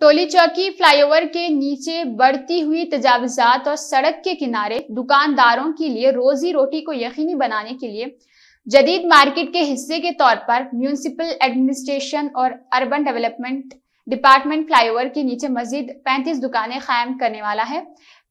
टोली चौकी फ्लाईओवर के नीचे बढ़ती हुई तजावजात और सड़क के किनारे दुकानदारों के लिए रोजी रोटी को यकीनी बनाने के लिए जदीद मार्केट के हिस्से के तौर पर म्यूनसिपल एडमिनिस्ट्रेशन और अर्बन डेवलपमेंट डिपार्टमेंट फ्लाईओवर के नीचे मजीद 35 दुकानें कायम करने वाला है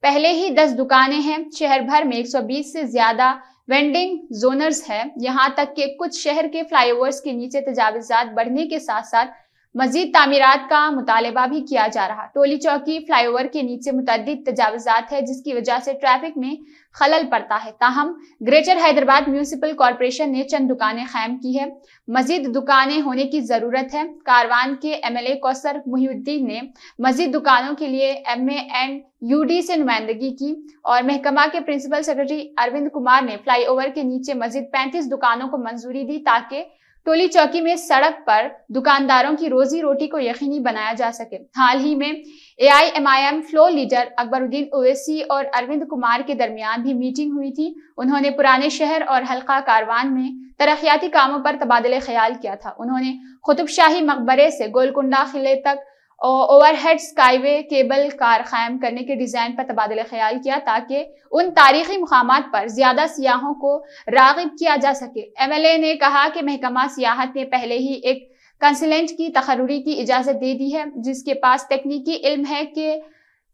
पहले ही 10 दुकानें हैं शहर भर में 120 से ज्यादा वेंडिंग जोनर्स है यहाँ तक कि कुछ शहर के फ्लाईओवर्स के नीचे तजावजात बढ़ने के साथ साथ मजीद तामीरत का मुतालबा भी किया जा रहा टोली चौकी फ्लाईओवर के नीचे मुतद तजावजात है जिसकी वजह से ट्रैफिक में खलल पड़ता है ताहम ग्रेटर हैदराबाद म्यूनसिपल कॉरपोरेशन ने चंद दुकानें कायम की है मजीद दुकानें होने की जरूरत है कारवान के M L A Kausar Mohiuddin ने मजीद दुकानों के लिए M A and U D से नुमाइंदगी की और महकमा के प्रिंसिपल सेक्रेटरी अरविंद कुमार ने फ्लाई ओवर के नीचे मजीद पैंतीस दुकानों को मंजूरी दी ताकि टोली चौकी में सड़क पर दुकानदारों की रोजी रोटी को यकीनी बनाया जा सके हाल ही में AIMIM floor leader Akbaruddin Owaisi और अरविंद कुमार के दरमियान भी मीटिंग हुई थी उन्होंने पुराने शहर और हल्का कारवान में तरक्याती कामों पर तबादले ख्याल किया था उन्होंने खुतुब शाही मकबरे से गोलकुंडा किले तक ओवरहेड स्काईवे केबल कार कायम करने के डिज़ाइन पर तबादला ख्याल किया ताकि उन तारीखी मकाम पर ज़्यादा सियाहों को रागब किया जा सके एम एल ए ने कहा कि महकमा सियाहत ने पहले ही एक कंसलेंट की तकरूरी की इजाज़त दे दी है जिसके पास तकनीकी इल्म है कि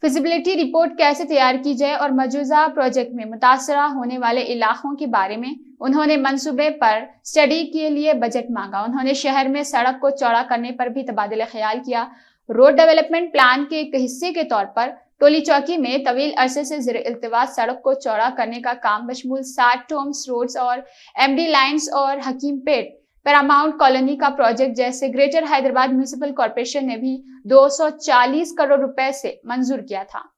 फिजिबिलिटी रिपोर्ट कैसे तैयार की जाए और मौजूदा प्रोजेक्ट में मुतासर होने वाले इलाकों के बारे में उन्होंने मंसूबे पर स्टडी के लिए बजट मांगा उन्होंने शहर में सड़क को चौड़ा करने पर भी तबादला ख्याल किया रोड डेवलपमेंट प्लान के एक हिस्से के तौर पर टोली चौकी में तवील अरसे से जर सड़क को चौड़ा करने का काम बशमूल सात टोम्स रोड्स और एमडी लाइन्स और हकीम पेट पैरामाउंट कॉलोनी का प्रोजेक्ट जैसे ग्रेटर हैदराबाद म्यूनिसिपल कॉरपोरेशन ने भी 240 करोड़ रुपए से मंजूर किया था